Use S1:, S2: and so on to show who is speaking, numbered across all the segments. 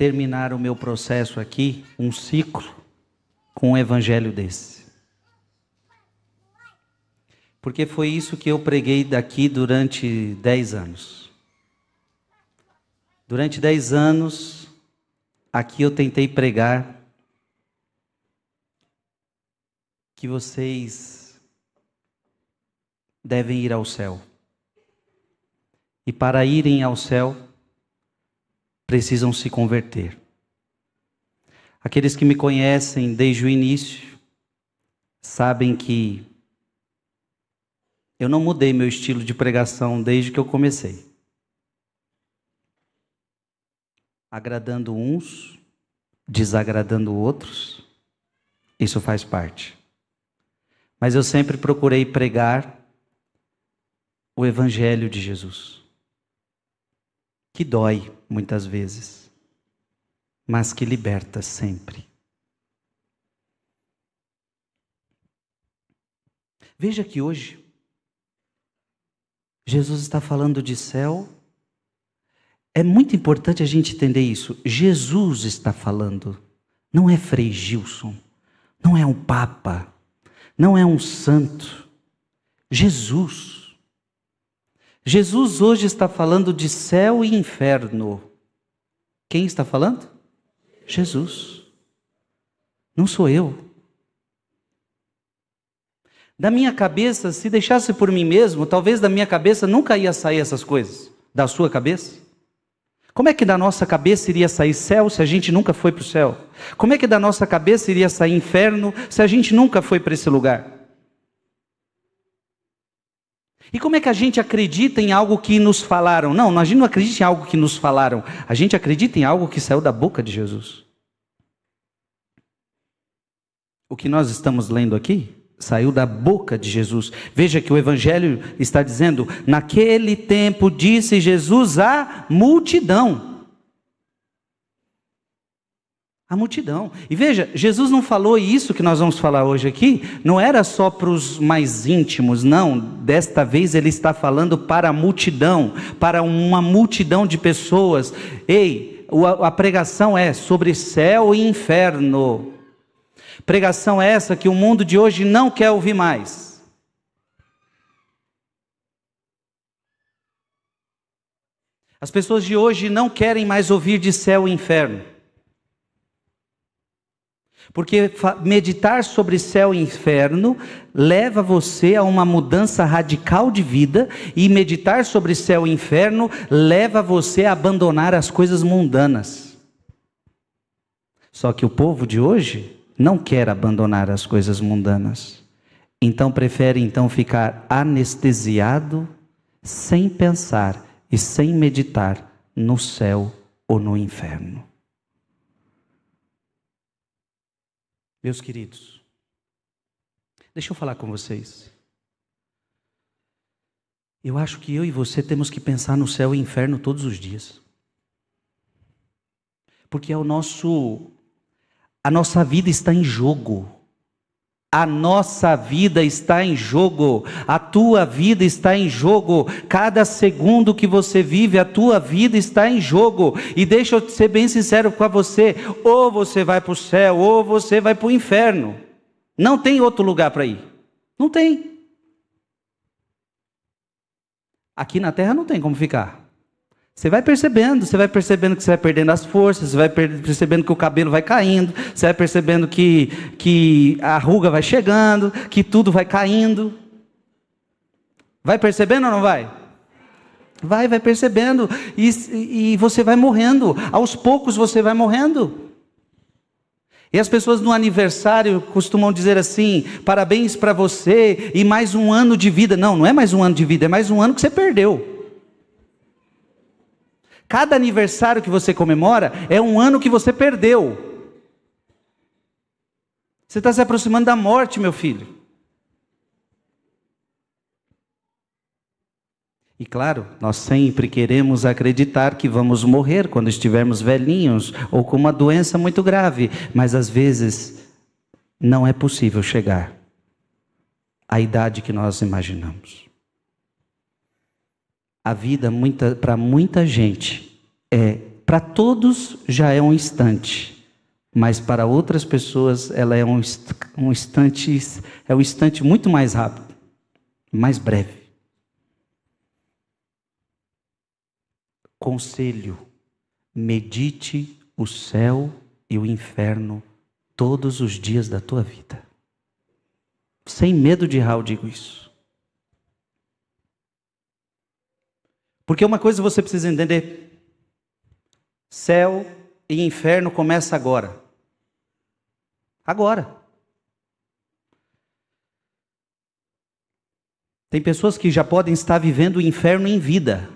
S1: terminar o meu processo aqui, um ciclo, com um evangelho desse. Porque foi isso que eu preguei daqui durante dez anos. Durante dez anos, aqui eu tentei pregar que vocês devem ir ao céu. E para irem ao céu, precisam se converter. Aqueles que me conhecem desde o início sabem que eu não mudei meu estilo de pregação desde que eu comecei. Agradando uns, desagradando outros, isso faz parte. Mas eu sempre procurei pregar o Evangelho de Jesus, que dói muitas vezes, mas que liberta sempre. Veja que hoje, Jesus está falando de céu. É muito importante a gente entender isso. Jesus está falando, não é Frei Gilson, não é um Papa, não é um santo. Jesus. Jesus hoje está falando de céu e inferno. Quem está falando? Jesus. Não sou eu. Da minha cabeça, se deixasse por mim mesmo, talvez da minha cabeça nunca ia sair essas coisas. Da sua cabeça? Como é que da nossa cabeça iria sair céu se a gente nunca foi para o céu? Como é que da nossa cabeça iria sair inferno se a gente nunca foi para esse lugar? E como é que a gente acredita em algo que nos falaram? Não, a gente não acredita em algo que nos falaram. A gente acredita em algo que saiu da boca de Jesus. O que nós estamos lendo aqui saiu da boca de Jesus. Veja que o Evangelho está dizendo: naquele tempo disse Jesus à multidão. A multidão. E veja, Jesus não falou isso que nós vamos falar hoje aqui, não era só para os mais íntimos, não. Desta vez ele está falando para a multidão, para uma multidão de pessoas. Ei, a pregação é sobre céu e inferno. Pregação é essa que o mundo de hoje não quer ouvir mais. As pessoas de hoje não querem mais ouvir de céu e inferno. Porque meditar sobre céu e inferno leva você a uma mudança radical de vida, e meditar sobre céu e inferno leva você a abandonar as coisas mundanas. Só que o povo de hoje não quer abandonar as coisas mundanas. Então prefere então ficar anestesiado sem pensar e sem meditar no céu ou no inferno. Meus queridos, deixa eu falar com vocês. Eu acho que eu e você temos que pensar no céu e inferno todos os dias. Porque é o nosso a nossa vida está em jogo. A nossa vida está em jogo, a tua vida está em jogo, cada segundo que você vive, a tua vida está em jogo. E deixa eu ser bem sincero com você: ou você vai para o céu, ou você vai para o inferno. Não tem outro lugar para ir. Não tem. Aqui na terra não tem como ficar. Você vai percebendo, você vai percebendo que você vai perdendo as forças, você vai percebendo que o cabelo vai caindo, você vai percebendo que, que a ruga vai chegando, que tudo vai caindo. Vai percebendo ou não vai? Vai, vai percebendo. E, e você vai morrendo. Aos poucos você vai morrendo. E as pessoas no aniversário costumam dizer assim: parabéns para você e mais um ano de vida. Não, não é mais um ano de vida, é mais um ano que você perdeu. Cada aniversário que você comemora é um ano que você perdeu. Você está se aproximando da morte, meu filho. E claro, nós sempre queremos acreditar que vamos morrer quando estivermos velhinhos ou com uma doença muito grave, mas às vezes não é possível chegar à idade que nós imaginamos. A vida muita, para muita gente é, para todos já é um instante, mas para outras pessoas ela é um, um instante é um instante muito mais rápido, mais breve. Conselho: medite o céu e o inferno todos os dias da tua vida. Sem medo de errar, eu digo isso. Porque uma coisa você precisa entender: céu e inferno começa agora. Agora. Tem pessoas que já podem estar vivendo o inferno em vida.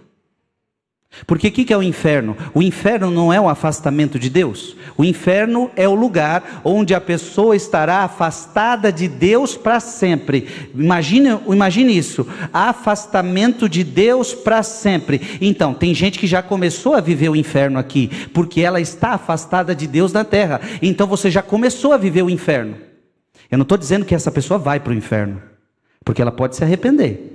S1: Porque o que, que é o inferno? O inferno não é o afastamento de Deus. O inferno é o lugar onde a pessoa estará afastada de Deus para sempre. Imagine, imagine isso: afastamento de Deus para sempre. Então, tem gente que já começou a viver o inferno aqui, porque ela está afastada de Deus na terra. Então, você já começou a viver o inferno. Eu não estou dizendo que essa pessoa vai para o inferno, porque ela pode se arrepender.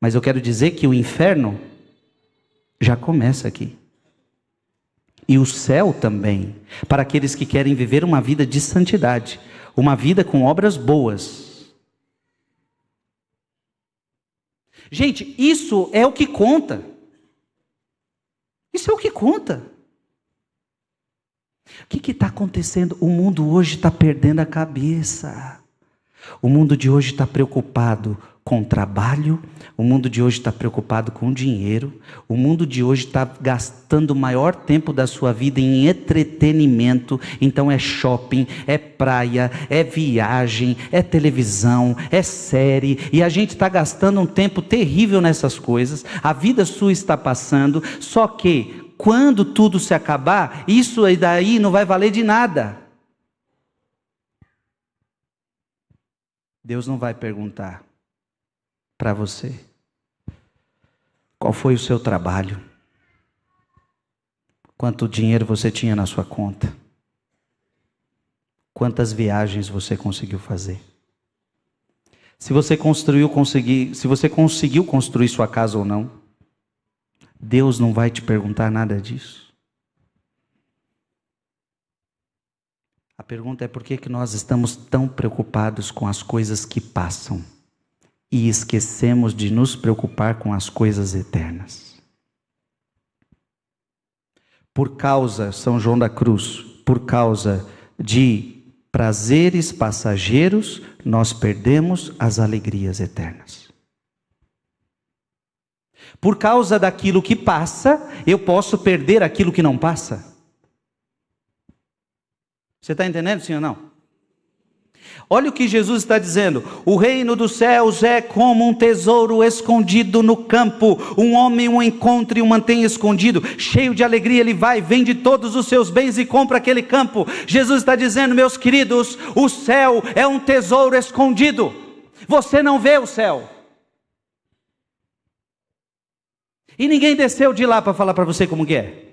S1: Mas eu quero dizer que o inferno já começa aqui. E o céu também, para aqueles que querem viver uma vida de santidade, uma vida com obras boas. Gente, isso é o que conta. Isso é o que conta. O que está acontecendo? O mundo hoje está perdendo a cabeça. O mundo de hoje está preocupado com trabalho, o mundo de hoje está preocupado com dinheiro, o mundo de hoje está gastando o maior tempo da sua vida em entretenimento. Então é shopping, é praia, é viagem, é televisão, é série, e a gente está gastando um tempo terrível nessas coisas. A vida sua está passando, só que quando tudo se acabar, isso daí não vai valer de nada. Deus não vai perguntar para você qual foi o seu trabalho, quanto dinheiro você tinha na sua conta, quantas viagens você conseguiu fazer. Se você construiu, conseguir, se você conseguiu construir sua casa ou não, Deus não vai te perguntar nada disso. pergunta é por que, que nós estamos tão preocupados com as coisas que passam e esquecemos de nos preocupar com as coisas eternas. Por causa, São João da Cruz, por causa de prazeres passageiros, nós perdemos as alegrias eternas. Por causa daquilo que passa, eu posso perder aquilo que não passa. Você está entendendo, sim ou não? Olha o que Jesus está dizendo: o reino dos céus é como um tesouro escondido no campo. Um homem o encontra e o mantém escondido, cheio de alegria. Ele vai, vende todos os seus bens e compra aquele campo. Jesus está dizendo, meus queridos: o céu é um tesouro escondido. Você não vê o céu. E ninguém desceu de lá para falar para você como que é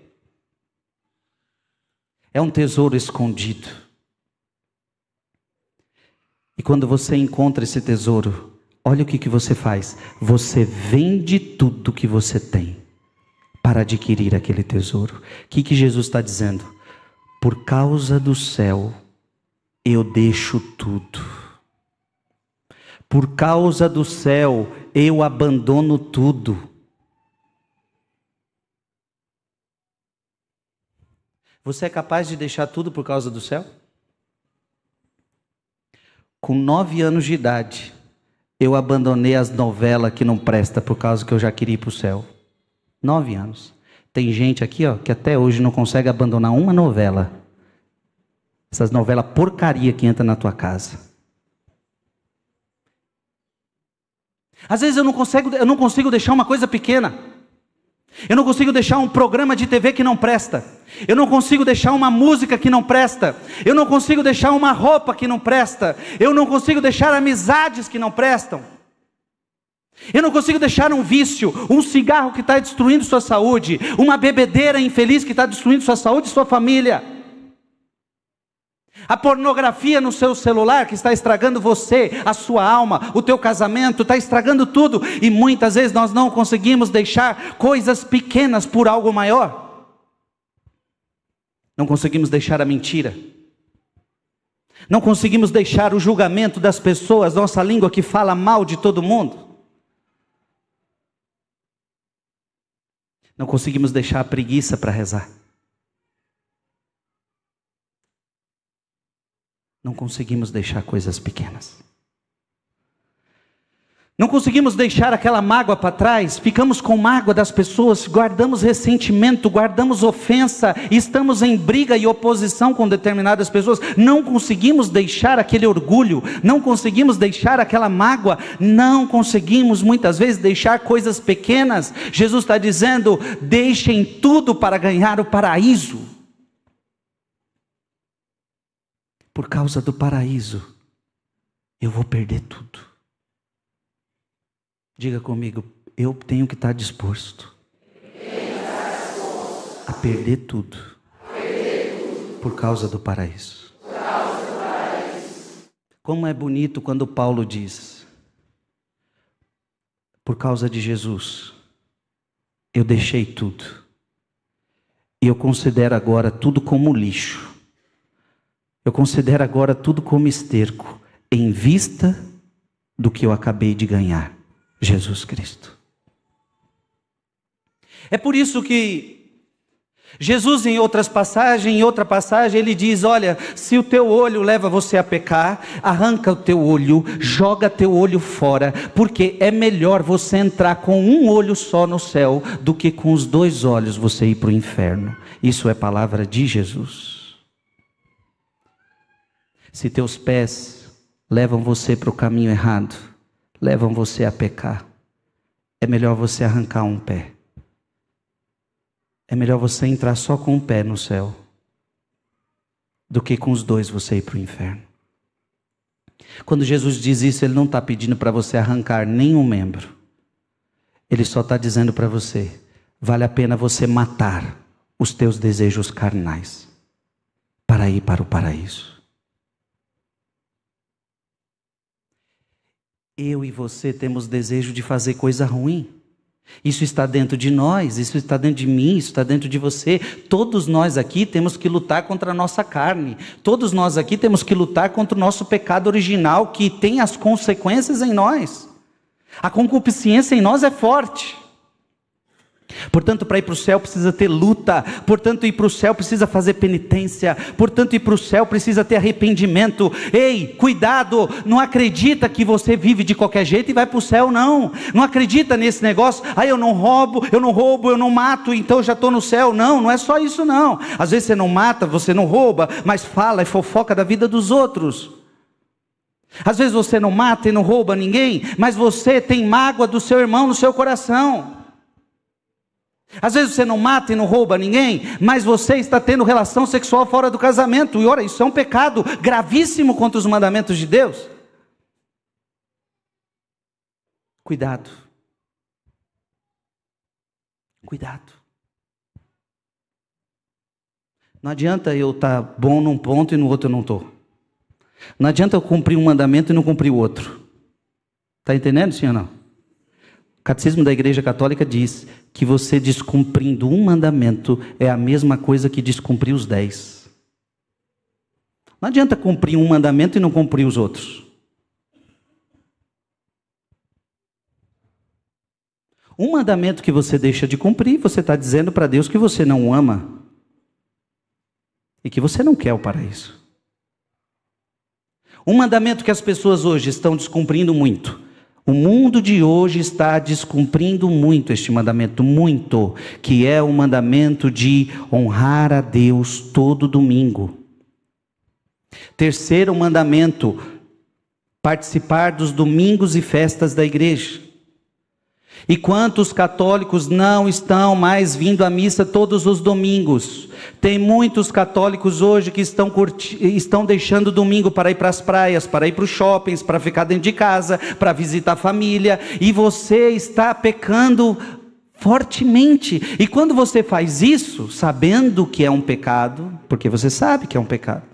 S1: é um tesouro escondido. E quando você encontra esse tesouro, olha o que, que você faz: você vende tudo que você tem para adquirir aquele tesouro. O que, que Jesus está dizendo? Por causa do céu, eu deixo tudo. Por causa do céu, eu abandono tudo. Você é capaz de deixar tudo por causa do céu? Com nove anos de idade, eu abandonei as novelas que não presta por causa que eu já queria ir para o céu. Nove anos. Tem gente aqui ó, que até hoje não consegue abandonar uma novela. Essas novelas porcaria que entra na tua casa. Às vezes eu não consigo, eu não consigo deixar uma coisa pequena. Eu não consigo deixar um programa de TV que não presta. Eu não consigo deixar uma música que não presta. Eu não consigo deixar uma roupa que não presta. Eu não consigo deixar amizades que não prestam. Eu não consigo deixar um vício, um cigarro que está destruindo sua saúde, uma bebedeira infeliz que está destruindo sua saúde e sua família. A pornografia no seu celular que está estragando você, a sua alma, o teu casamento, está estragando tudo. E muitas vezes nós não conseguimos deixar coisas pequenas por algo maior. Não conseguimos deixar a mentira. Não conseguimos deixar o julgamento das pessoas, nossa língua que fala mal de todo mundo. Não conseguimos deixar a preguiça para rezar. não conseguimos deixar coisas pequenas. Não conseguimos deixar aquela mágoa para trás, ficamos com mágoa das pessoas, guardamos ressentimento, guardamos ofensa, estamos em briga e oposição com determinadas pessoas, não conseguimos deixar aquele orgulho, não conseguimos deixar aquela mágoa, não conseguimos muitas vezes deixar coisas pequenas. Jesus está dizendo: deixem tudo para ganhar o paraíso. por causa do paraíso, eu vou perder tudo. Diga comigo, eu tenho que estar disposto a perder tudo por causa do paraíso. Como é bonito quando Paulo diz, por causa de Jesus, eu deixei tudo. E eu considero agora tudo como lixo eu considero agora tudo como esterco, em vista do que eu acabei de ganhar, Jesus Cristo. É por isso que Jesus, em outras passagens, em outra passagem, ele diz: Olha, se o teu olho leva você a pecar, arranca o teu olho, joga teu olho fora, porque é melhor você entrar com um olho só no céu do que com os dois olhos você ir para o inferno. Isso é palavra de Jesus. Se teus pés levam você para o caminho errado, levam você a pecar, é melhor você arrancar um pé. É melhor você entrar só com um pé no céu do que com os dois você ir para o inferno. Quando Jesus diz isso, ele não está pedindo para você arrancar nenhum membro. Ele só está dizendo para você: vale a pena você matar os teus desejos carnais para ir para o paraíso. Eu e você temos desejo de fazer coisa ruim. Isso está dentro de nós, isso está dentro de mim, isso está dentro de você. Todos nós aqui temos que lutar contra a nossa carne. Todos nós aqui temos que lutar contra o nosso pecado original que tem as consequências em nós. A concupiscência em nós é forte. Portanto, para ir para o céu precisa ter luta, portanto, ir para o céu precisa fazer penitência, portanto, ir para o céu precisa ter arrependimento. Ei, cuidado, não acredita que você vive de qualquer jeito e vai para o céu, não. Não acredita nesse negócio, ah, eu não roubo, eu não roubo, eu não mato, então eu já estou no céu. Não, não é só isso, não. Às vezes você não mata, você não rouba, mas fala e fofoca da vida dos outros. Às vezes você não mata e não rouba ninguém, mas você tem mágoa do seu irmão no seu coração. Às vezes você não mata e não rouba ninguém, mas você está tendo relação sexual fora do casamento. E ora, isso é um pecado gravíssimo contra os mandamentos de Deus. Cuidado. Cuidado. Não adianta eu estar tá bom num ponto e no outro eu não estou. Não adianta eu cumprir um mandamento e não cumprir o outro. Está entendendo, senhor? Não? Catecismo da Igreja Católica diz que você descumprindo um mandamento é a mesma coisa que descumprir os dez. Não adianta cumprir um mandamento e não cumprir os outros. Um mandamento que você deixa de cumprir, você está dizendo para Deus que você não o ama e que você não quer o paraíso. Um mandamento que as pessoas hoje estão descumprindo muito o mundo de hoje está descumprindo muito este mandamento, muito, que é o mandamento de honrar a Deus todo domingo. Terceiro mandamento, participar dos domingos e festas da igreja. E quantos católicos não estão mais vindo à missa todos os domingos? Tem muitos católicos hoje que estão, curti... estão deixando domingo para ir para as praias, para ir para os shoppings, para ficar dentro de casa, para visitar a família, e você está pecando fortemente. E quando você faz isso, sabendo que é um pecado, porque você sabe que é um pecado,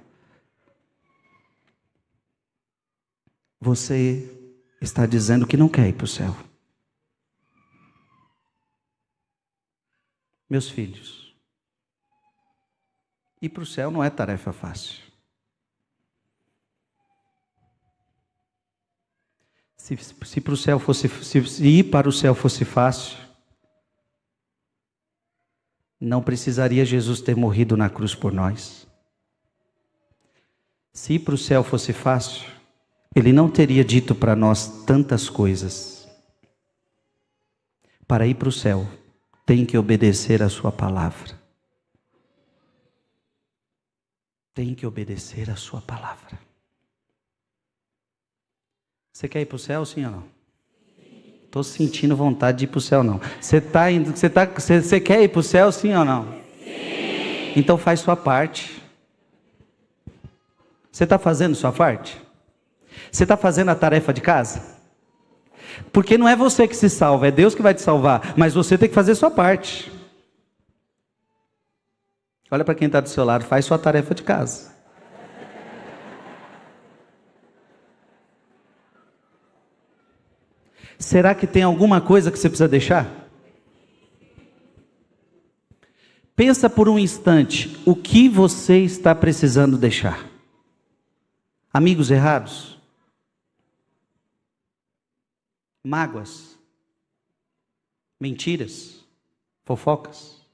S1: você está dizendo que não quer ir para o céu. Meus filhos, Ir para o céu não é tarefa fácil. Se, se, céu fosse, se, se ir para o céu fosse fácil, não precisaria Jesus ter morrido na cruz por nós. Se ir para o céu fosse fácil, ele não teria dito para nós tantas coisas. Para ir para o céu, tem que obedecer a sua palavra. tem que obedecer a sua palavra. Você quer ir para o céu, sim ou não? Estou sentindo vontade de ir para o céu, não. Você está indo, você tá, você, você quer ir para o céu, sim ou não? Sim. Então faz sua parte. Você está fazendo sua parte? Você está fazendo a tarefa de casa? Porque não é você que se salva, é Deus que vai te salvar. Mas você tem que fazer sua parte. Olha para quem está do seu lado, faz sua tarefa de casa. Será que tem alguma coisa que você precisa deixar? Pensa por um instante o que você está precisando deixar. Amigos errados? Mágoas? Mentiras? Fofocas?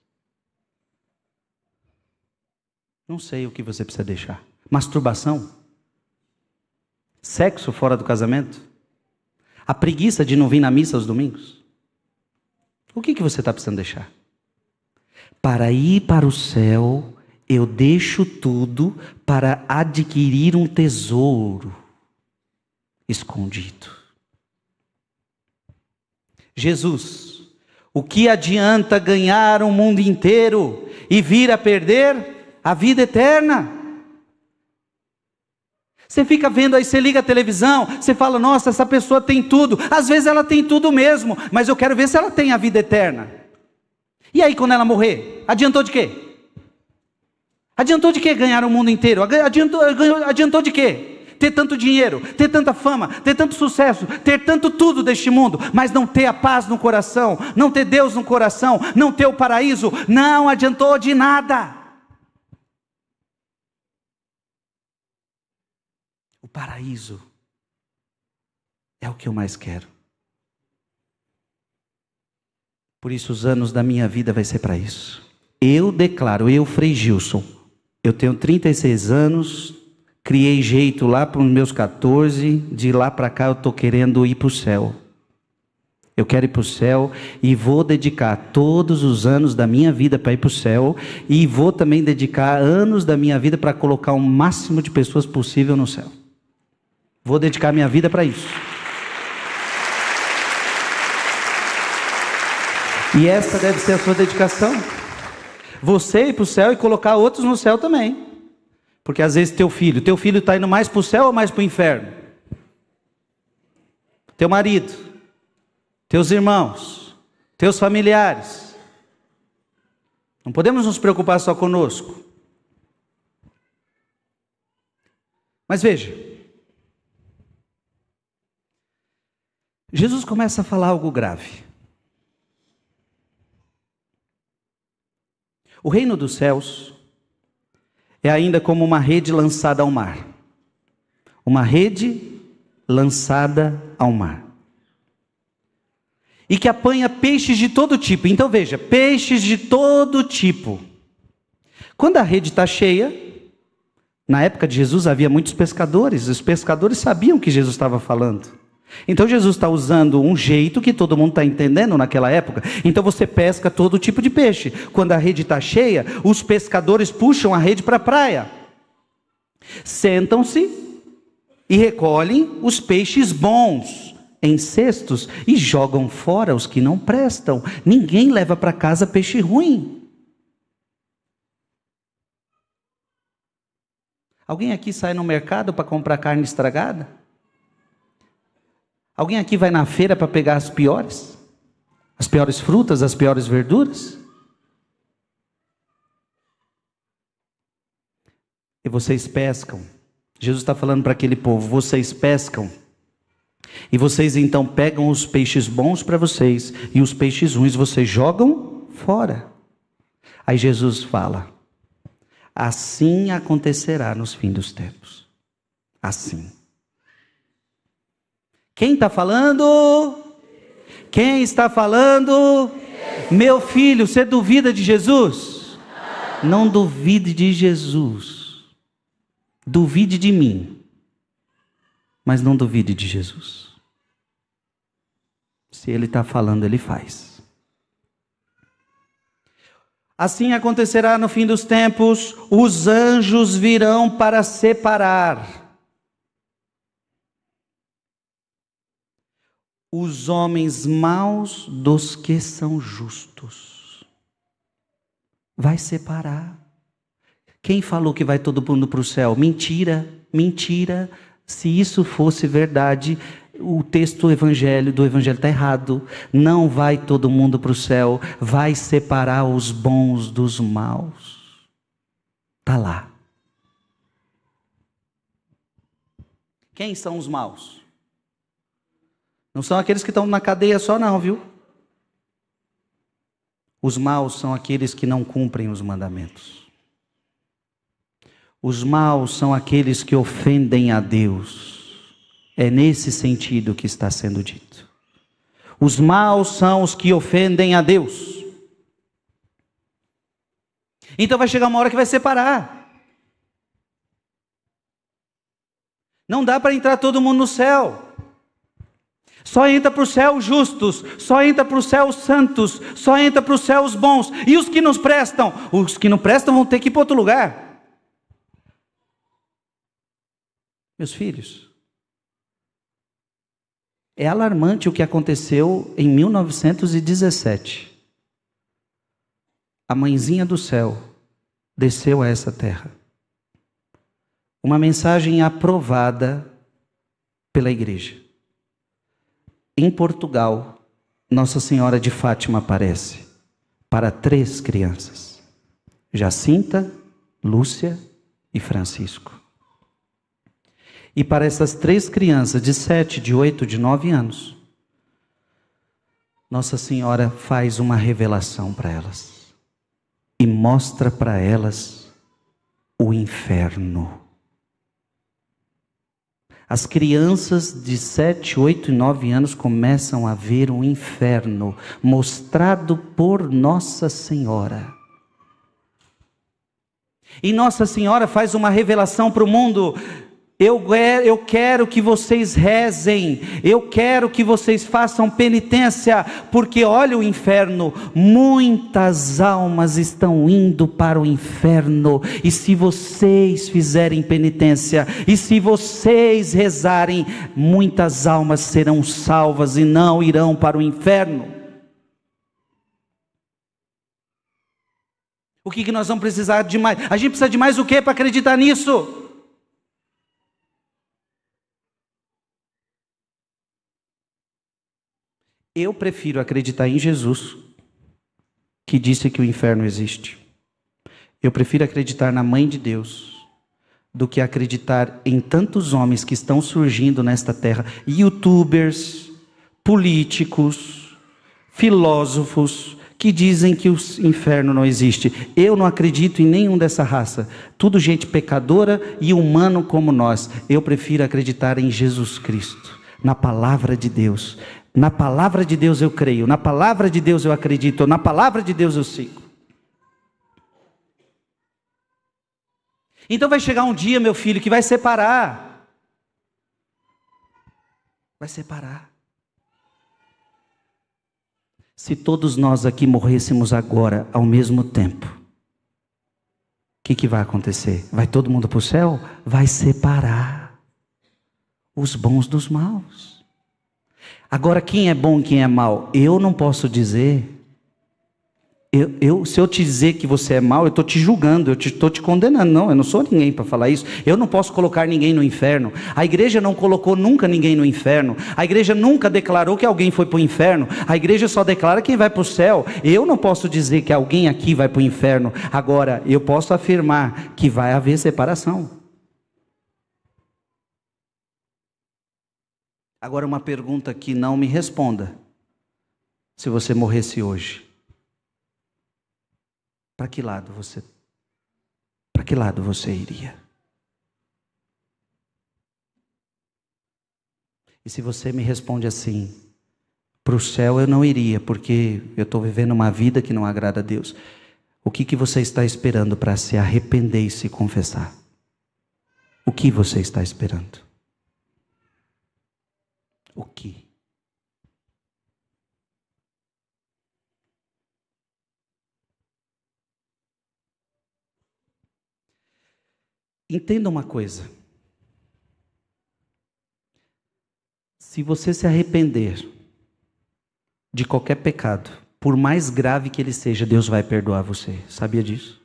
S1: Não sei o que você precisa deixar. Masturbação? Sexo fora do casamento? A preguiça de não vir na missa aos domingos? O que, que você está precisando deixar? Para ir para o céu, eu deixo tudo para adquirir um tesouro escondido. Jesus, o que adianta ganhar o mundo inteiro e vir a perder a vida eterna. Você fica vendo aí, você liga a televisão, você fala, nossa, essa pessoa tem tudo. Às vezes ela tem tudo mesmo, mas eu quero ver se ela tem a vida eterna. E aí, quando ela morrer, adiantou de quê? Adiantou de quê ganhar o mundo inteiro? Adiantou, adiantou de quê? Ter tanto dinheiro, ter tanta fama, ter tanto sucesso, ter tanto tudo deste mundo, mas não ter a paz no coração, não ter Deus no coração, não ter o paraíso, não adiantou de nada. paraíso é o que eu mais quero. Por isso, os anos da minha vida vai ser para isso. Eu declaro, eu, Frei Gilson, eu tenho 36 anos, criei jeito lá para os meus 14, de lá para cá eu estou querendo ir para o céu. Eu quero ir para o céu e vou dedicar todos os anos da minha vida para ir para o céu e vou também dedicar anos da minha vida para colocar o máximo de pessoas possível no céu. Vou dedicar minha vida para isso. E essa deve ser a sua dedicação. Você ir para o céu e colocar outros no céu também. Porque às vezes teu filho, teu filho está indo mais para o céu ou mais para o inferno? Teu marido, teus irmãos, teus familiares. Não podemos nos preocupar só conosco. Mas veja, Jesus começa a falar algo grave. O reino dos céus é ainda como uma rede lançada ao mar. Uma rede lançada ao mar. E que apanha peixes de todo tipo. Então veja, peixes de todo tipo. Quando a rede está cheia, na época de Jesus havia muitos pescadores, os pescadores sabiam que Jesus estava falando. Então Jesus está usando um jeito que todo mundo está entendendo naquela época. Então você pesca todo tipo de peixe. Quando a rede está cheia, os pescadores puxam a rede para a praia, sentam-se e recolhem os peixes bons em cestos e jogam fora os que não prestam. Ninguém leva para casa peixe ruim. Alguém aqui sai no mercado para comprar carne estragada? Alguém aqui vai na feira para pegar as piores? As piores frutas, as piores verduras? E vocês pescam. Jesus está falando para aquele povo: vocês pescam. E vocês então pegam os peixes bons para vocês e os peixes ruins vocês jogam fora. Aí Jesus fala: assim acontecerá nos fins dos tempos. Assim. Quem está falando? Quem está falando? Meu filho, você duvida de Jesus? Não duvide de Jesus. Duvide de mim. Mas não duvide de Jesus. Se ele está falando, ele faz. Assim acontecerá no fim dos tempos: os anjos virão para separar os homens maus dos que são justos. Vai separar. Quem falou que vai todo mundo para o céu? Mentira, mentira. Se isso fosse verdade, o texto do evangelho do evangelho está errado. Não vai todo mundo para o céu, vai separar os bons dos maus. Tá lá. Quem são os maus? Não são aqueles que estão na cadeia só, não, viu? Os maus são aqueles que não cumprem os mandamentos. Os maus são aqueles que ofendem a Deus. É nesse sentido que está sendo dito. Os maus são os que ofendem a Deus. Então vai chegar uma hora que vai separar. Não dá para entrar todo mundo no céu. Só entra para o céu os justos, só entra para o céu os santos, só entra para o céu os bons. E os que nos prestam? Os que não prestam vão ter que ir para outro lugar. Meus filhos, é alarmante o que aconteceu em 1917. A mãezinha do céu desceu a essa terra. Uma mensagem aprovada pela igreja. Em Portugal, Nossa Senhora de Fátima aparece para três crianças: Jacinta, Lúcia e Francisco. E para essas três crianças de sete, de oito, de nove anos, Nossa Senhora faz uma revelação para elas e mostra para elas o inferno. As crianças de 7, 8 e 9 anos começam a ver um inferno mostrado por Nossa Senhora. E Nossa Senhora faz uma revelação para o mundo: eu, eu quero que vocês rezem, eu quero que vocês façam penitência, porque olha o inferno, muitas almas estão indo para o inferno, e se vocês fizerem penitência, e se vocês rezarem, muitas almas serão salvas e não irão para o inferno. O que, que nós vamos precisar de mais? A gente precisa de mais o que para acreditar nisso? Eu prefiro acreditar em Jesus, que disse que o inferno existe. Eu prefiro acreditar na mãe de Deus do que acreditar em tantos homens que estão surgindo nesta terra, youtubers, políticos, filósofos, que dizem que o inferno não existe. Eu não acredito em nenhum dessa raça. Tudo gente pecadora e humano como nós. Eu prefiro acreditar em Jesus Cristo, na palavra de Deus. Na palavra de Deus eu creio, na palavra de Deus eu acredito, na palavra de Deus eu sigo. Então vai chegar um dia, meu filho, que vai separar. Vai separar. Se todos nós aqui morrêssemos agora ao mesmo tempo, o que, que vai acontecer? Vai todo mundo para o céu? Vai separar os bons dos maus. Agora, quem é bom e quem é mal? Eu não posso dizer. Eu, eu, se eu te dizer que você é mal, eu estou te julgando, eu estou te, te, condenando. Não, eu não sou ninguém para falar isso. Eu não posso colocar ninguém no inferno. A igreja não colocou nunca ninguém no inferno. A igreja nunca declarou que alguém foi para o inferno. A igreja só declara quem vai para o céu. Eu não posso dizer que alguém aqui vai para o inferno. Agora, eu posso afirmar que vai haver separação. Agora, uma pergunta que não me responda. Se você morresse hoje, para que lado você para que lado você iria? E se você me responde assim, para o céu eu não iria, porque eu estou vivendo uma vida que não agrada a Deus. O que, que você está esperando para se arrepender e se confessar? O que você está esperando? o Entenda uma coisa. Se você se arrepender de qualquer pecado, por mais grave que ele seja, Deus vai perdoar você. Sabia disso?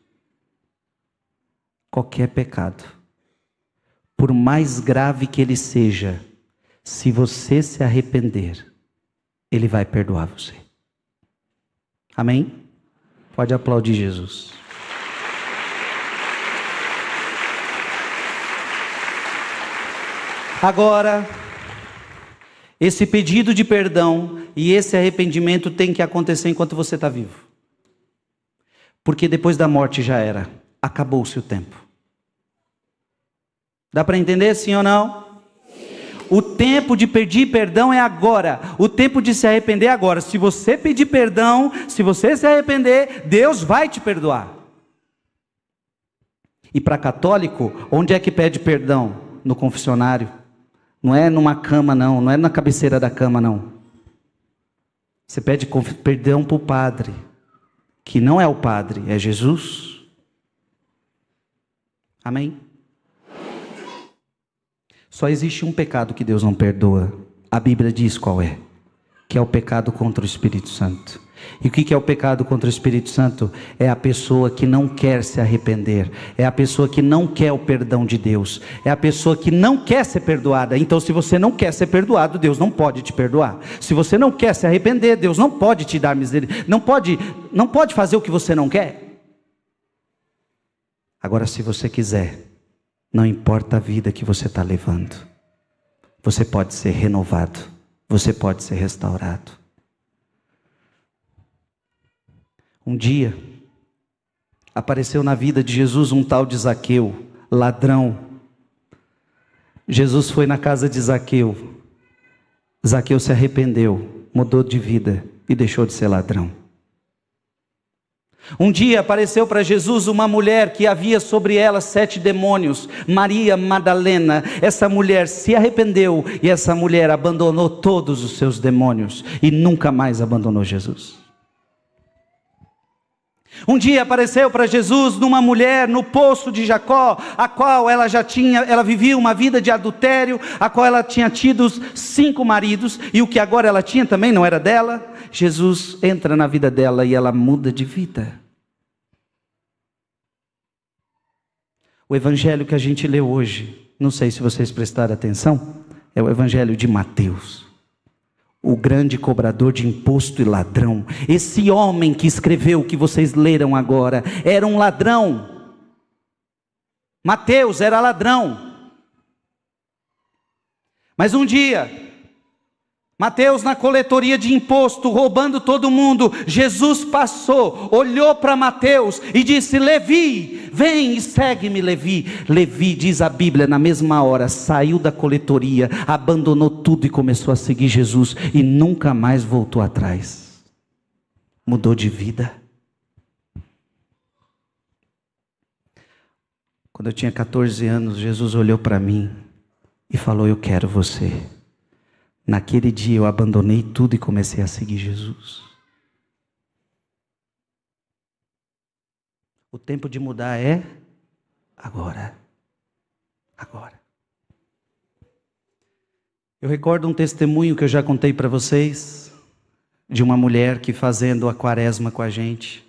S1: Qualquer pecado, por mais grave que ele seja, se você se arrepender, Ele vai perdoar você. Amém? Pode aplaudir Jesus. Agora, esse pedido de perdão e esse arrependimento tem que acontecer enquanto você está vivo. Porque depois da morte já era, acabou-se o tempo. Dá para entender, sim ou não? o tempo de pedir perdão é agora, o tempo de se arrepender é agora. Se você pedir perdão, se você se arrepender, Deus vai te perdoar. E para católico, onde é que pede perdão? No confessionário. Não é numa cama, não, não é na cabeceira da cama, não. Você pede perdão para o padre, que não é o padre, é Jesus. Amém? Só existe um pecado que Deus não perdoa. A Bíblia diz qual é: que é o pecado contra o Espírito Santo. E o que é o pecado contra o Espírito Santo? É a pessoa que não quer se arrepender, é a pessoa que não quer o perdão de Deus, é a pessoa que não quer ser perdoada. Então, se você não quer ser perdoado, Deus não pode te perdoar. Se você não quer se arrepender, Deus não pode te dar misericórdia, não pode, não pode fazer o que você não quer. Agora, se você quiser, não importa a vida que você está levando, você pode ser renovado, você pode ser restaurado. Um dia, apareceu na vida de Jesus um tal de Zaqueu, ladrão. Jesus foi na casa de Zaqueu. Zaqueu se arrependeu, mudou de vida e deixou de ser ladrão. Um dia apareceu para Jesus uma mulher que havia sobre ela sete demônios, Maria Madalena. Essa mulher se arrependeu e essa mulher abandonou todos os seus demônios e nunca mais abandonou Jesus. Um dia apareceu para Jesus numa mulher no poço de Jacó, a qual ela já tinha, ela vivia uma vida de adultério, a qual ela tinha tido cinco maridos e o que agora ela tinha também não era dela. Jesus entra na vida dela e ela muda de vida. O evangelho que a gente lê hoje, não sei se vocês prestaram atenção, é o evangelho de Mateus o grande cobrador de imposto e ladrão. Esse homem que escreveu, que vocês leram agora, era um ladrão. Mateus era ladrão. Mas um dia, Mateus na coletoria de imposto, roubando todo mundo. Jesus passou, olhou para Mateus e disse: Levi, vem e segue-me, Levi. Levi, diz a Bíblia, na mesma hora saiu da coletoria, abandonou tudo e começou a seguir Jesus e nunca mais voltou atrás. Mudou de vida. Quando eu tinha 14 anos, Jesus olhou para mim e falou: Eu quero você. Naquele dia eu abandonei tudo e comecei a seguir Jesus. O tempo de mudar é agora. Agora. Eu recordo um testemunho que eu já contei para vocês de uma mulher que fazendo a quaresma com a gente,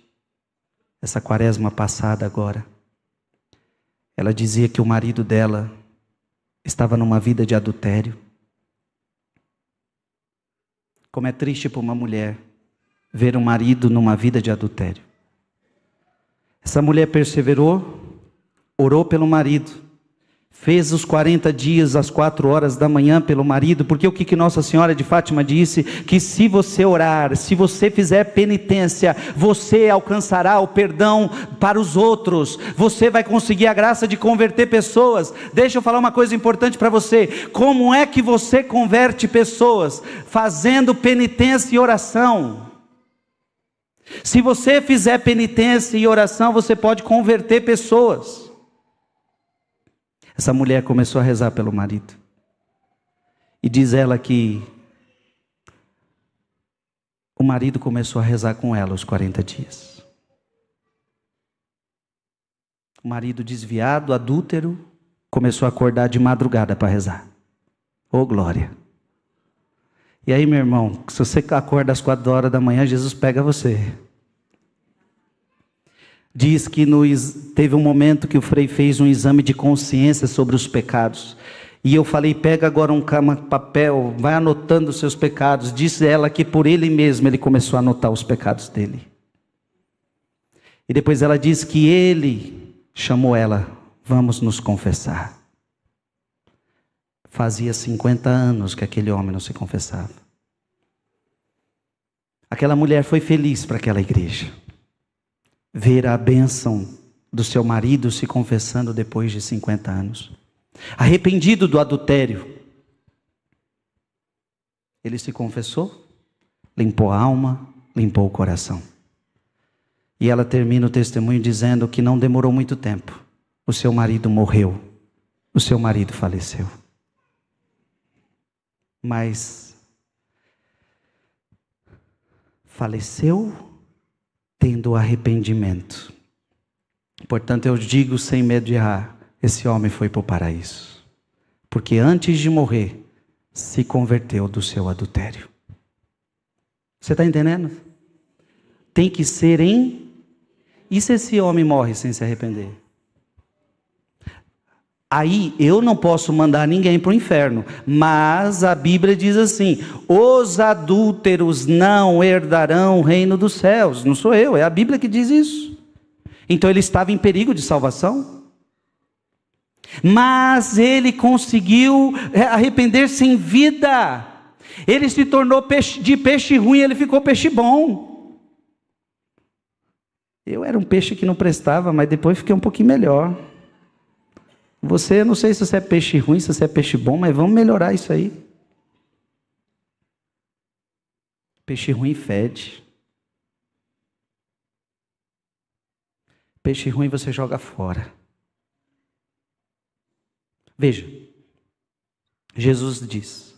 S1: essa quaresma passada agora. Ela dizia que o marido dela estava numa vida de adultério como é triste para uma mulher ver um marido numa vida de adultério. Essa mulher perseverou, orou pelo marido. Fez os 40 dias às quatro horas da manhã pelo marido, porque o que, que Nossa Senhora de Fátima disse? Que se você orar, se você fizer penitência, você alcançará o perdão para os outros, você vai conseguir a graça de converter pessoas. Deixa eu falar uma coisa importante para você: como é que você converte pessoas? Fazendo penitência e oração. Se você fizer penitência e oração, você pode converter pessoas. Essa mulher começou a rezar pelo marido. E diz ela que o marido começou a rezar com ela os 40 dias. O marido desviado, adúltero, começou a acordar de madrugada para rezar. Ô oh, glória! E aí, meu irmão, se você acorda às quatro horas da manhã, Jesus pega você diz que teve um momento que o Frei fez um exame de consciência sobre os pecados. E eu falei: pega agora um papel, vai anotando os seus pecados. Disse ela que por ele mesmo ele começou a anotar os pecados dele. E depois ela diz que ele chamou ela: vamos nos confessar. Fazia 50 anos que aquele homem não se confessava. Aquela mulher foi feliz para aquela igreja ver a bênção do seu marido se confessando depois de 50 anos. Arrependido do adultério, ele se confessou, limpou a alma, limpou o coração. E ela termina o testemunho dizendo que não demorou muito tempo. O seu marido morreu, o seu marido faleceu. Mas faleceu tendo arrependimento. Portanto, eu digo sem medo de errar: esse homem foi para o paraíso. Porque antes de morrer, se converteu do seu adultério. Você está entendendo? Tem que ser em. E se esse homem morre sem se arrepender? Aí eu não posso mandar ninguém para o inferno, mas a Bíblia diz assim: os adúlteros não herdarão o reino dos céus. Não sou eu, é a Bíblia que diz isso. Então ele estava em perigo de salvação. Mas ele conseguiu é, arrepender-se em vida. Ele se tornou peixe, de peixe ruim, ele ficou peixe bom. Eu era um peixe que não prestava, mas depois fiquei um pouquinho melhor. Você, não sei se você é peixe ruim, se você é peixe bom, mas vamos melhorar isso aí. Peixe ruim fede. Peixe ruim você joga fora. Veja, Jesus diz: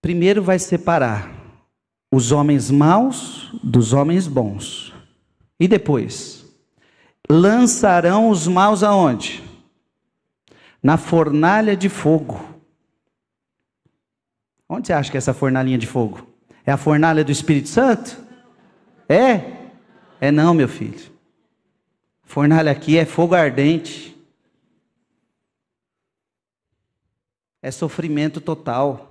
S1: primeiro vai separar os homens maus dos homens bons. E depois? lançarão os maus aonde? Na fornalha de fogo. Onde você acha que é essa fornalhinha de fogo? É a fornalha do Espírito Santo? É? É não, meu filho. Fornalha aqui é fogo ardente. É sofrimento total.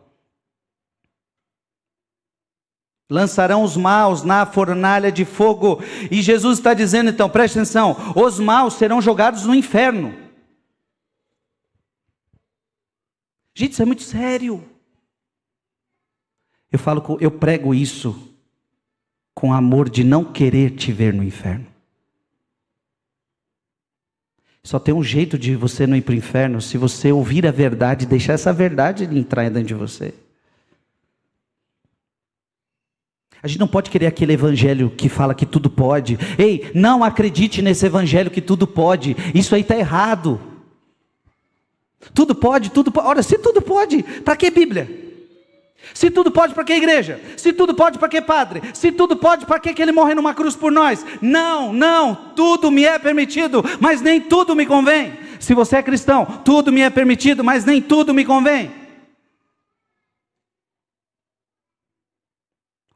S1: Lançarão os maus na fornalha de fogo. E Jesus está dizendo, então, preste atenção: os maus serão jogados no inferno. Gente, isso é muito sério. Eu falo, eu prego isso com amor de não querer te ver no inferno. Só tem um jeito de você não ir para o inferno se você ouvir a verdade, deixar essa verdade entrar dentro de você. A gente não pode querer aquele evangelho que fala que tudo pode. Ei, não acredite nesse evangelho que tudo pode. Isso aí está errado. Tudo pode, tudo pode. Ora, se tudo pode, para que Bíblia? Se tudo pode, para que igreja? Se tudo pode, para que padre? Se tudo pode, para que, que ele morre numa cruz por nós? Não, não, tudo me é permitido, mas nem tudo me convém. Se você é cristão, tudo me é permitido, mas nem tudo me convém.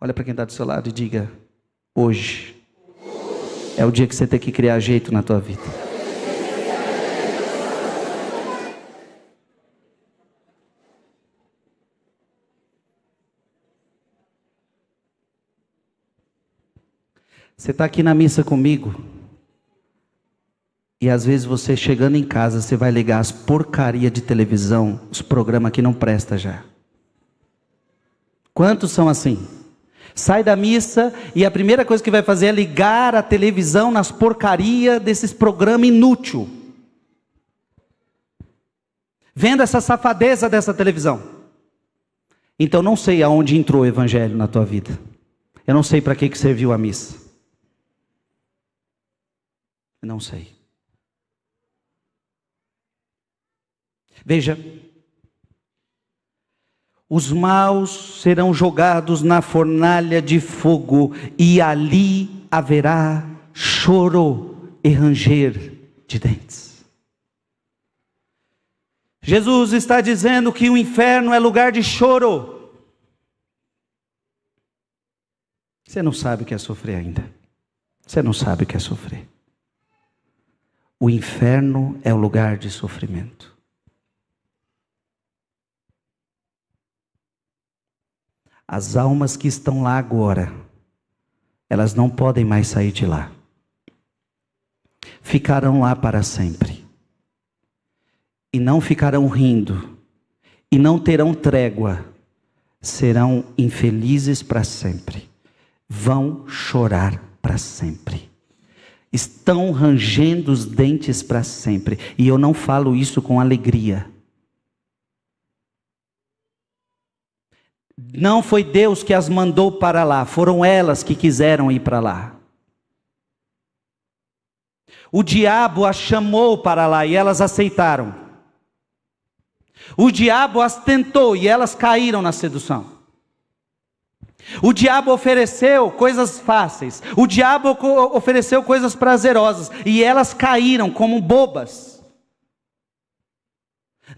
S1: Olha para quem está do seu lado e diga: hoje é o dia que você tem que criar jeito na tua vida. Você está aqui na missa comigo. E às vezes você chegando em casa, você vai ligar as porcaria de televisão, os programas que não presta já. Quantos são assim? Sai da missa e a primeira coisa que vai fazer é ligar a televisão nas porcaria desses programas inútil. Vendo essa safadeza dessa televisão. Então não sei aonde entrou o evangelho na tua vida. Eu não sei para que que serviu a missa. Eu não sei. Veja, os maus serão jogados na fornalha de fogo, e ali haverá choro e ranger de dentes. Jesus está dizendo que o inferno é lugar de choro. Você não sabe o que é sofrer ainda. Você não sabe o que é sofrer. O inferno é o lugar de sofrimento. As almas que estão lá agora, elas não podem mais sair de lá. Ficarão lá para sempre. E não ficarão rindo, e não terão trégua, serão infelizes para sempre, vão chorar para sempre estão rangendo os dentes para sempre. E eu não falo isso com alegria. Não foi Deus que as mandou para lá, foram elas que quiseram ir para lá. O diabo as chamou para lá e elas aceitaram. O diabo as tentou e elas caíram na sedução. O diabo ofereceu coisas fáceis, o diabo ofereceu coisas prazerosas e elas caíram como bobas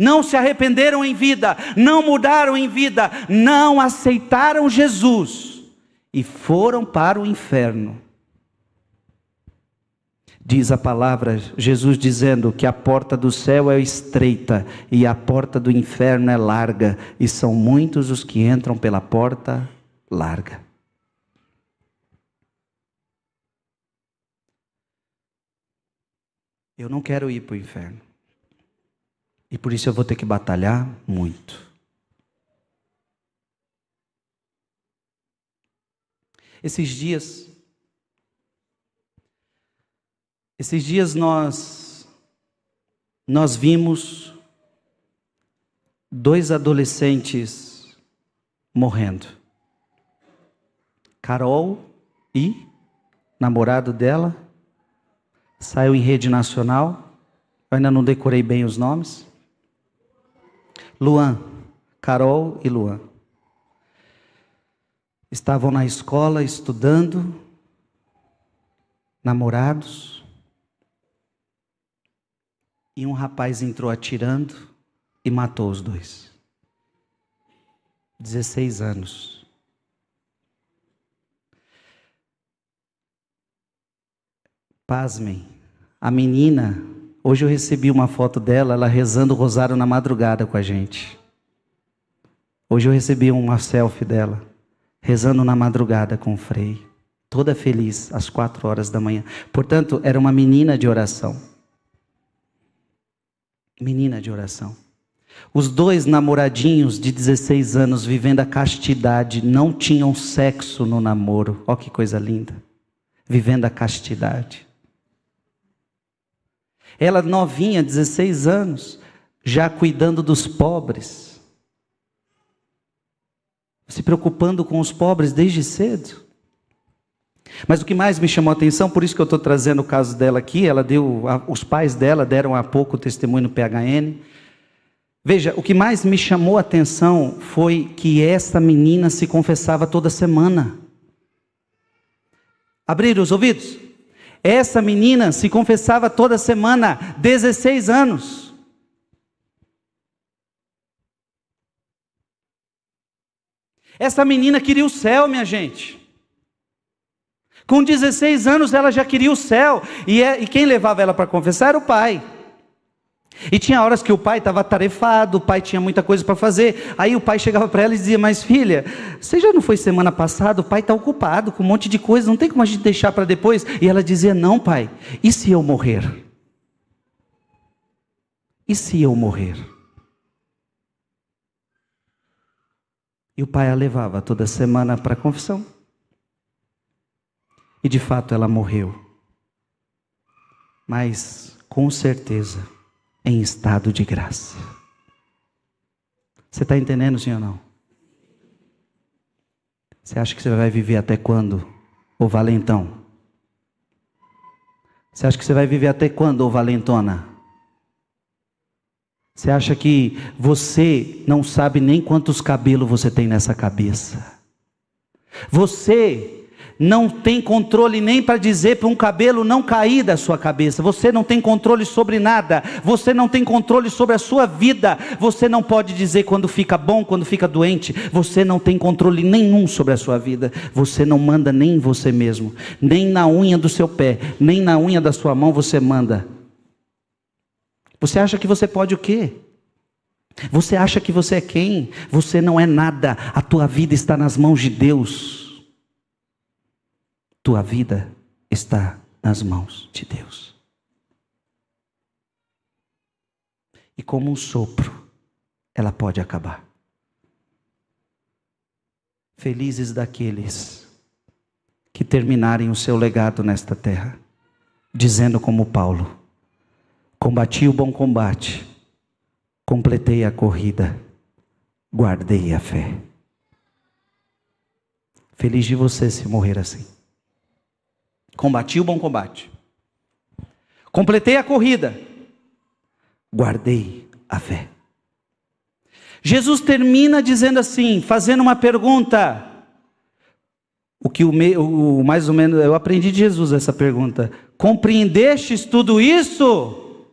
S1: não se arrependeram em vida, não mudaram em vida, não aceitaram Jesus e foram para o inferno. Diz a palavra, Jesus dizendo que a porta do céu é estreita e a porta do inferno é larga, e são muitos os que entram pela porta larga. Eu não quero ir para o inferno. E por isso eu vou ter que batalhar muito. Esses dias, esses dias nós nós vimos dois adolescentes morrendo. Carol e namorado dela saiu em rede nacional. Eu ainda não decorei bem os nomes. Luan, Carol e Luan. Estavam na escola estudando, namorados, e um rapaz entrou atirando e matou os dois. 16 anos. Pasmem, a menina Hoje eu recebi uma foto dela, ela rezando o rosário na madrugada com a gente. Hoje eu recebi uma selfie dela, rezando na madrugada com o Frei, toda feliz, às quatro horas da manhã. Portanto, era uma menina de oração. Menina de oração. Os dois namoradinhos de 16 anos vivendo a castidade, não tinham sexo no namoro. Ó que coisa linda. Vivendo a castidade. Ela novinha, 16 anos, já cuidando dos pobres. Se preocupando com os pobres desde cedo. Mas o que mais me chamou a atenção, por isso que eu estou trazendo o caso dela aqui, ela deu, os pais dela deram há pouco o testemunho no PHN. Veja, o que mais me chamou a atenção foi que essa menina se confessava toda semana. Abrir os ouvidos. Essa menina se confessava toda semana, 16 anos. Essa menina queria o céu, minha gente. Com 16 anos ela já queria o céu. E, é, e quem levava ela para confessar era o pai. E tinha horas que o pai estava tarefado, o pai tinha muita coisa para fazer. Aí o pai chegava para ela e dizia: Mas filha, você já não foi semana passada? O pai está ocupado com um monte de coisa, não tem como a gente deixar para depois. E ela dizia: Não, pai, e se eu morrer? E se eu morrer? E o pai a levava toda semana para a confissão. E de fato ela morreu. Mas com certeza em estado de graça. Você está entendendo, sim ou não? Você acha que você vai viver até quando, ô valentão? Você acha que você vai viver até quando, ô valentona? Você acha que você não sabe nem quantos cabelos você tem nessa cabeça? Você não tem controle nem para dizer para um cabelo não cair da sua cabeça. Você não tem controle sobre nada. Você não tem controle sobre a sua vida. Você não pode dizer quando fica bom, quando fica doente. Você não tem controle nenhum sobre a sua vida. Você não manda nem em você mesmo, nem na unha do seu pé, nem na unha da sua mão você manda. Você acha que você pode o quê? Você acha que você é quem? Você não é nada. A tua vida está nas mãos de Deus. Tua vida está nas mãos de Deus. E como um sopro, ela pode acabar. Felizes daqueles que terminarem o seu legado nesta terra, dizendo como Paulo: Combati o bom combate, completei a corrida, guardei a fé. Feliz de você se morrer assim. Combati o bom combate. Completei a corrida. Guardei a fé. Jesus termina dizendo assim, fazendo uma pergunta. O que o, me, o, mais ou menos eu aprendi de Jesus essa pergunta. Compreendestes tudo isso?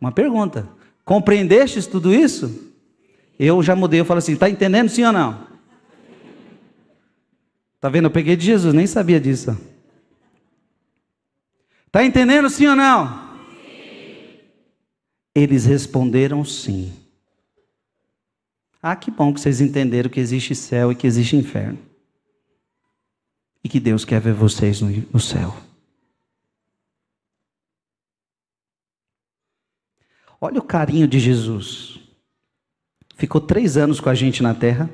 S1: Uma pergunta. Compreendestes tudo isso? Eu já mudei, eu falo assim, tá entendendo sim ou não? Tá vendo? Eu peguei de Jesus, nem sabia disso. Está entendendo sim ou não? Sim. Eles responderam sim. Ah, que bom que vocês entenderam que existe céu e que existe inferno. E que Deus quer ver vocês no, no céu. Olha o carinho de Jesus. Ficou três anos com a gente na terra.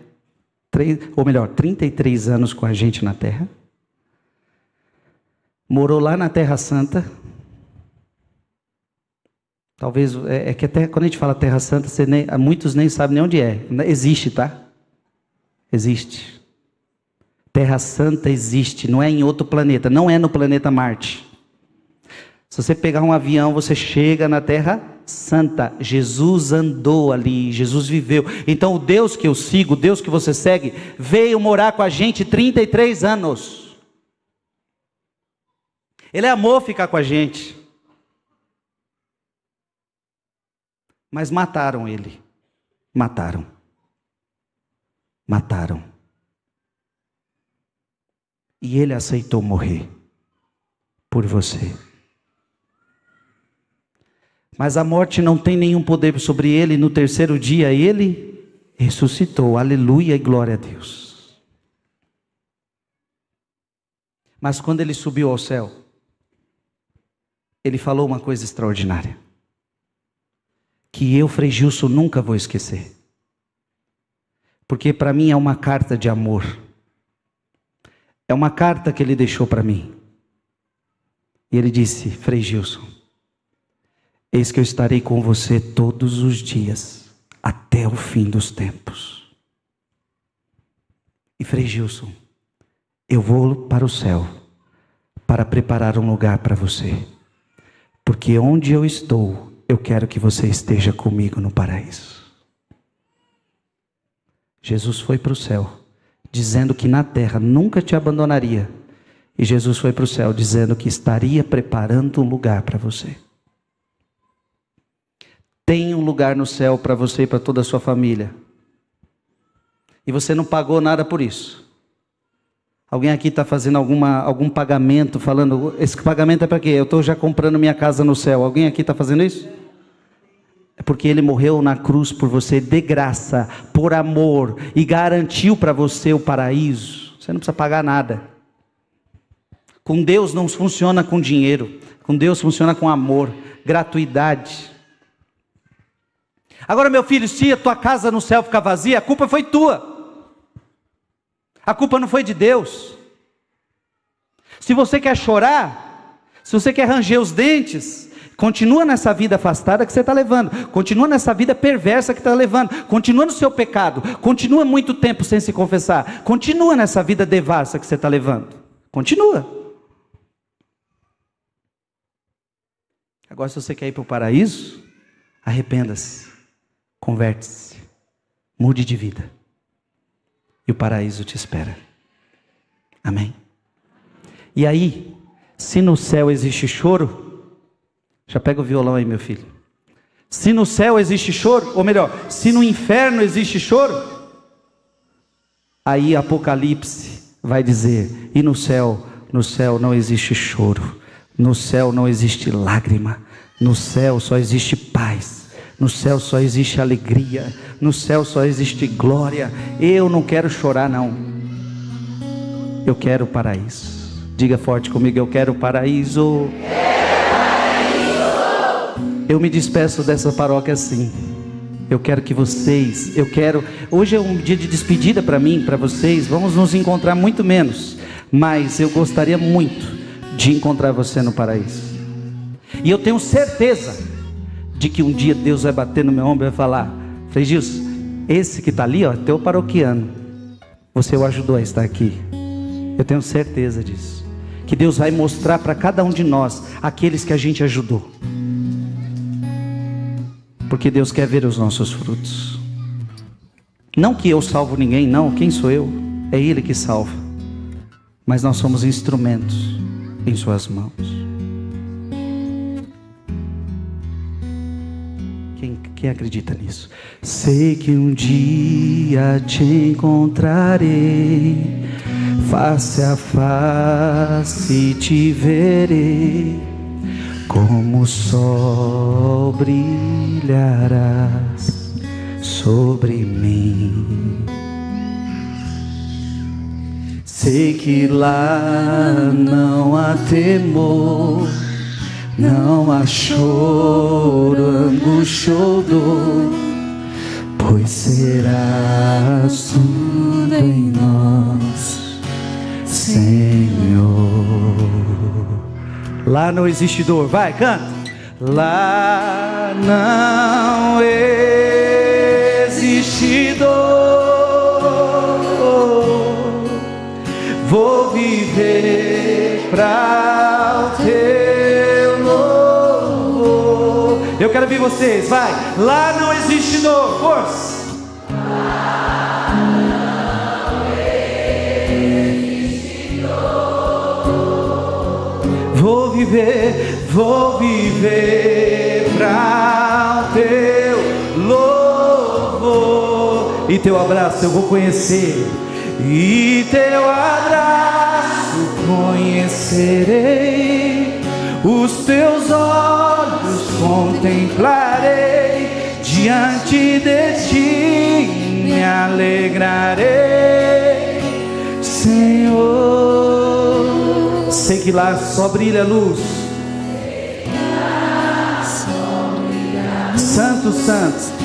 S1: Três, ou melhor, 33 anos com a gente na terra morou lá na Terra Santa. Talvez, é, é que até quando a gente fala Terra Santa, nem, muitos nem sabem nem onde é. Existe, tá? Existe. Terra Santa existe, não é em outro planeta, não é no planeta Marte. Se você pegar um avião, você chega na Terra Santa. Jesus andou ali, Jesus viveu. Então, o Deus que eu sigo, o Deus que você segue, veio morar com a gente 33 anos. Ele amou ficar com a gente. Mas mataram ele. Mataram. Mataram. E ele aceitou morrer por você. Mas a morte não tem nenhum poder sobre ele. No terceiro dia, ele ressuscitou. Aleluia e glória a Deus. Mas quando ele subiu ao céu, ele falou uma coisa extraordinária. Que eu, Frei Gilson, nunca vou esquecer. Porque para mim é uma carta de amor. É uma carta que ele deixou para mim. E ele disse: Frei Gilson, eis que eu estarei com você todos os dias, até o fim dos tempos. E Frei Gilson, eu vou para o céu para preparar um lugar para você porque onde eu estou, eu quero que você esteja comigo no paraíso. Jesus foi para o céu, dizendo que na terra nunca te abandonaria. E Jesus foi para o céu, dizendo que estaria preparando um lugar para você. Tem um lugar no céu para você e para toda a sua família. E você não pagou nada por isso. Alguém aqui está fazendo alguma, algum pagamento, falando, esse pagamento é para quê? Eu estou já comprando minha casa no céu. Alguém aqui está fazendo isso? É porque ele morreu na cruz por você de graça, por amor, e garantiu para você o paraíso. Você não precisa pagar nada. Com Deus não funciona com dinheiro, com Deus funciona com amor, gratuidade. Agora, meu filho, se a tua casa no céu ficar vazia, a culpa foi tua. A culpa não foi de Deus. Se você quer chorar, se você quer ranger os dentes, continua nessa vida afastada que você está levando, continua nessa vida perversa que está levando, continua no seu pecado, continua muito tempo sem se confessar, continua nessa vida devassa que você está levando. Continua. Agora, se você quer ir para o paraíso, arrependa-se, converte-se, mude de vida o paraíso te espera. Amém? E aí, se no céu existe choro, já pega o violão aí, meu filho. Se no céu existe choro, ou melhor, se no inferno existe choro, aí Apocalipse vai dizer: e no céu, no céu não existe choro, no céu não existe lágrima, no céu só existe paz. No céu só existe alegria, no céu só existe glória. Eu não quero chorar, não. Eu quero o paraíso. Diga forte comigo: eu quero o paraíso. Eu me despeço dessa paróquia assim. Eu quero que vocês, eu quero. Hoje é um dia de despedida para mim, para vocês. Vamos nos encontrar muito menos, mas eu gostaria muito de encontrar você no paraíso. E eu tenho certeza de que um dia Deus vai bater no meu ombro e vai falar: Frei esse que está ali, ó, é teu paroquiano. Você o ajudou a estar aqui. Eu tenho certeza disso. Que Deus vai mostrar para cada um de nós aqueles que a gente ajudou. Porque Deus quer ver os nossos frutos. Não que eu salvo ninguém, não. Quem sou eu? É Ele que salva. Mas nós somos instrumentos em Suas mãos. Quem, quem acredita nisso? Sei que um dia te encontrarei, face a face te verei, como o sol brilharás sobre mim. Sei que lá não há temor não há choro, angústia ou dor, pois serás tudo em nós, Senhor. Lá não existe dor, vai, canta. Lá não existe dor, vou viver pra ter. ouvir vocês, vai. Lá não existe dor, força. Vou viver, vou viver pra o teu louvor e teu abraço eu vou conhecer e teu abraço conhecerei os teus olhos contemplarei diante de ti, me alegrarei, Senhor. Sei que lá só brilha luz.
S2: Santo, santo.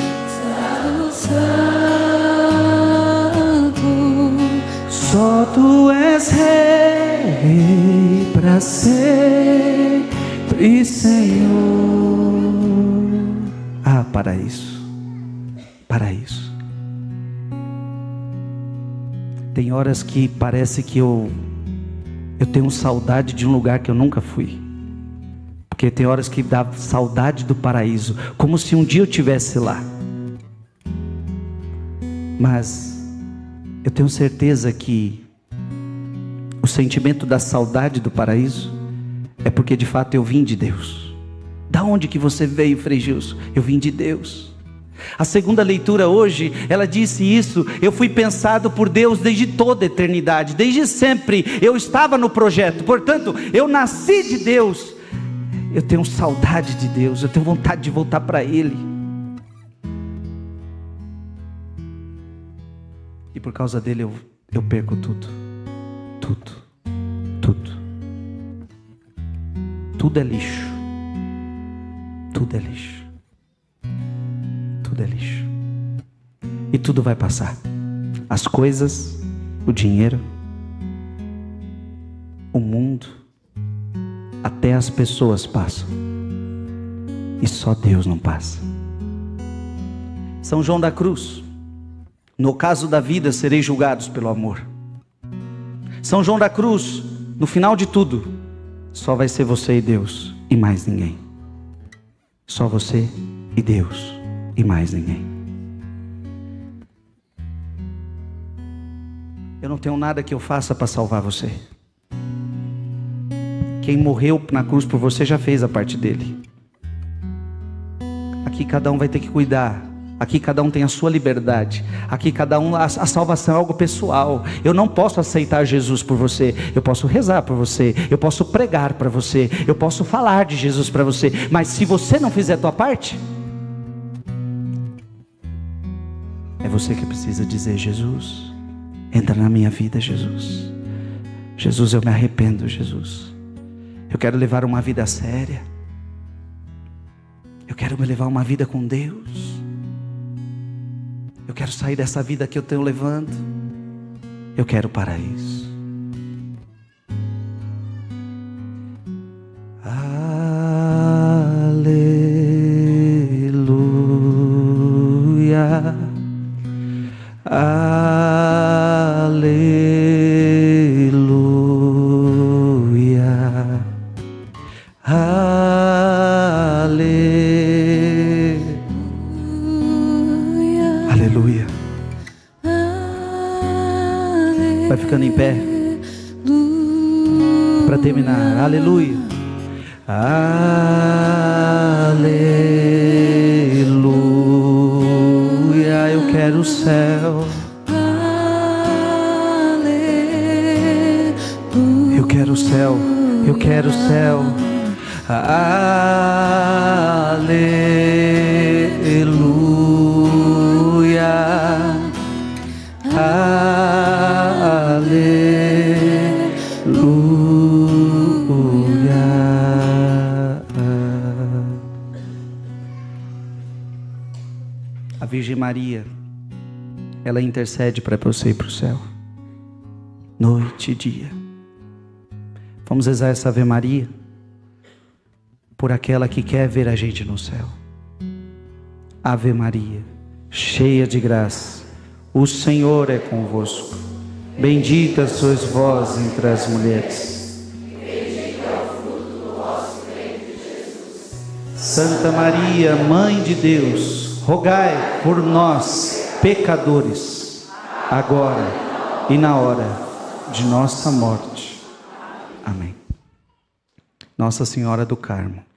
S1: Só tu és rei para sempre, Senhor para isso. Para isso. Tem horas que parece que eu eu tenho saudade de um lugar que eu nunca fui. Porque tem horas que dá saudade do paraíso, como se um dia eu tivesse lá. Mas eu tenho certeza que o sentimento da saudade do paraíso é porque de fato eu vim de Deus. Da onde que você veio, Frei Gilson? Eu vim de Deus. A segunda leitura hoje, ela disse isso. Eu fui pensado por Deus desde toda a eternidade, desde sempre. Eu estava no projeto, portanto, eu nasci de Deus. Eu tenho saudade de Deus, eu tenho vontade de voltar para Ele. E por causa dele eu, eu perco tudo. Tudo. Tudo. Tudo é lixo tudo é lixo. Tudo é lixo. E tudo vai passar. As coisas, o dinheiro, o mundo, até as pessoas passam. E só Deus não passa. São João da Cruz. No caso da vida, sereis julgados pelo amor. São João da Cruz, no final de tudo, só vai ser você e Deus e mais ninguém. Só você e Deus e mais ninguém. Eu não tenho nada que eu faça para salvar você. Quem morreu na cruz por você já fez a parte dele. Aqui cada um vai ter que cuidar Aqui cada um tem a sua liberdade. Aqui cada um a, a, salvação é algo pessoal. Eu não posso aceitar Jesus por você. Eu posso rezar por você. Eu posso pregar para você. Eu posso falar de Jesus para você. Mas se você não fizer a tua parte, é você que precisa dizer Jesus, entra na minha vida, Jesus. Jesus, eu me arrependo, Jesus. Eu quero levar uma vida séria. Eu quero me levar uma vida com Deus. Eu quero sair dessa vida que eu tenho levando. Eu quero o paraíso. terminar. Aleluia. Ah. intercede para você ir para o céu. Noite e dia. Vamos rezar essa Ave Maria por aquela que quer ver a gente no céu. Ave Maria, cheia de graça, o Senhor é convosco. Bendita sois vós entre as mulheres. o fruto do vosso Jesus. Santa Maria, Mãe de Deus, rogai por nós, pecadores agora e na hora de nossa morte. Amém. Nossa Senhora do Carmo.